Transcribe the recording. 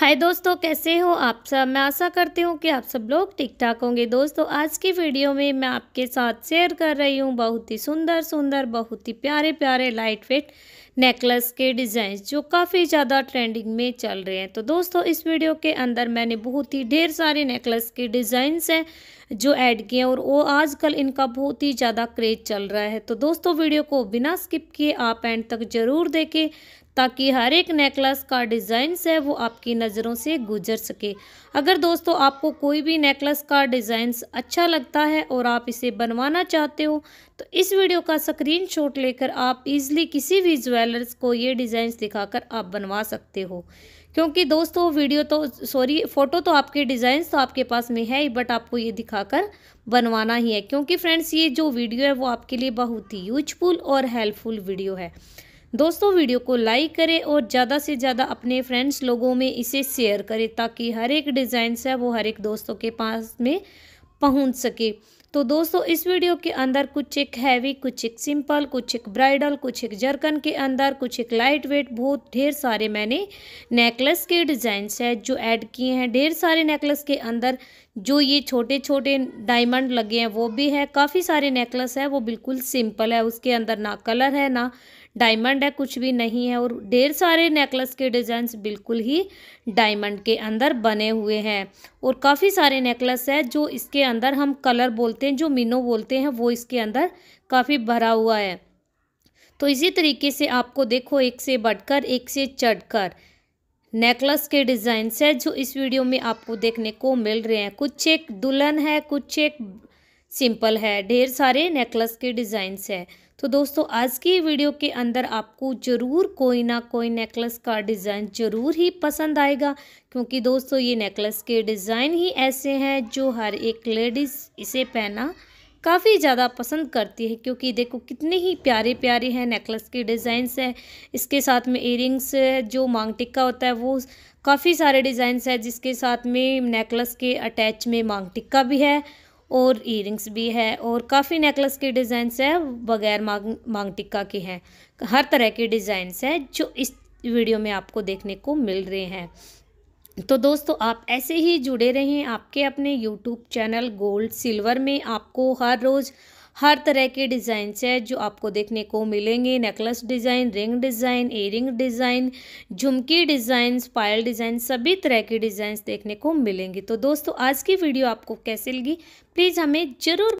हाय दोस्तों कैसे हो आप सब मैं आशा करती हूँ कि आप सब लोग ठीक ठाक होंगे दोस्तों आज की वीडियो में मैं आपके साथ शेयर कर रही हूँ बहुत ही सुंदर सुंदर बहुत ही प्यारे प्यारे लाइट वेट नेकलेस के डिज़ाइन जो काफ़ी ज़्यादा ट्रेंडिंग में चल रहे हैं तो दोस्तों इस वीडियो के अंदर मैंने बहुत ही ढेर सारे नेकलेस के डिज़ाइंस हैं जो ऐड किए और वो आजकल इनका बहुत ही ज़्यादा क्रेज चल रहा है तो दोस्तों वीडियो को बिना स्किप किए आप एंड तक ज़रूर देखें ताकि हर एक नेकलेस का डिज़ाइंस है वो आपकी नज़रों से गुजर सके अगर दोस्तों आपको कोई भी नेकलेस का डिज़ाइंस अच्छा लगता है और आप इसे बनवाना चाहते हो तो इस वीडियो का शॉट लेकर आप इजीली किसी भी ज्वेलर्स को ये डिज़ाइंस दिखाकर आप बनवा सकते हो क्योंकि दोस्तों वीडियो तो सॉरी फ़ोटो तो आपके डिज़ाइंस तो आपके पास में है ही बट आपको ये दिखा लगाकर बनवाना ही है क्योंकि फ्रेंड्स ये जो वीडियो है वो आपके लिए बहुत ही यूजफुल और हेल्पफुल वीडियो है दोस्तों वीडियो को लाइक करें और ज़्यादा से ज़्यादा अपने फ्रेंड्स लोगों में इसे शेयर करें ताकि हर एक डिजाइन है वो हर एक दोस्तों के पास में पहुंच सके तो दोस्तों इस वीडियो के अंदर कुछ एक हैवी कुछ एक सिंपल कुछ एक ब्राइडल कुछ एक जर्कन के अंदर कुछ एक लाइट वेट बहुत ढेर सारे मैंने नेकलेस के डिज़ाइंस है जो ऐड किए हैं ढेर सारे नेकलेस के अंदर जो ये छोटे छोटे डायमंड लगे हैं वो भी है काफ़ी सारे नेकलेस है वो बिल्कुल सिंपल है उसके अंदर ना कलर है ना डायमंड है कुछ भी नहीं है और ढेर सारे नेकलेस के डिज़ाइंस बिल्कुल ही डायमंड के अंदर बने हुए हैं और काफ़ी सारे नेकलेस है जो इसके अंदर हम कलर बोलते हैं जो मीनो बोलते हैं वो इसके अंदर काफ़ी भरा हुआ है तो इसी तरीके से आपको देखो एक से बढ़कर एक से चढ़कर नेकलेस के डिज़ाइंस है जो इस वीडियो में आपको देखने को मिल रहे हैं कुछ एक दुल्हन है कुछ एक सिंपल है ढेर सारे नेकलेस के डिज़ाइंस है तो दोस्तों आज की वीडियो के अंदर आपको ज़रूर कोई ना कोई नेकलेस का डिज़ाइन ज़रूर ही पसंद आएगा क्योंकि दोस्तों ये नेकलेस के डिज़ाइन ही ऐसे हैं जो हर एक लेडीज़ इसे पहना काफ़ी ज़्यादा पसंद करती है क्योंकि देखो कितने ही प्यारे प्यारे हैं नेकलेस के डिज़ाइंस हैं इसके साथ में इयरिंग्स जो मांग टिक्का होता है वो काफ़ी सारे डिज़ाइंस है जिसके साथ में नेकलेस के अटैच में मांग टिक्का भी है और ईयरिंग्स भी है और काफ़ी नेकलेस के डिज़ाइंस है बगैर मांग मांग टिक्का के हैं हर तरह के डिज़ाइंस है जो इस वीडियो में आपको देखने को मिल रहे हैं तो दोस्तों आप ऐसे ही जुड़े रहें आपके अपने यूट्यूब चैनल गोल्ड सिल्वर में आपको हर रोज़ हर तरह के डिज़ाइंस है जो आपको देखने को मिलेंगे necklace design ring design earring design झुमकी डिज़ाइन पायल डिज़ाइन सभी तरह के डिजाइन देखने को मिलेंगी तो दोस्तों आज की वीडियो आपको कैसे लगी प्लीज़ हमें ज़रूर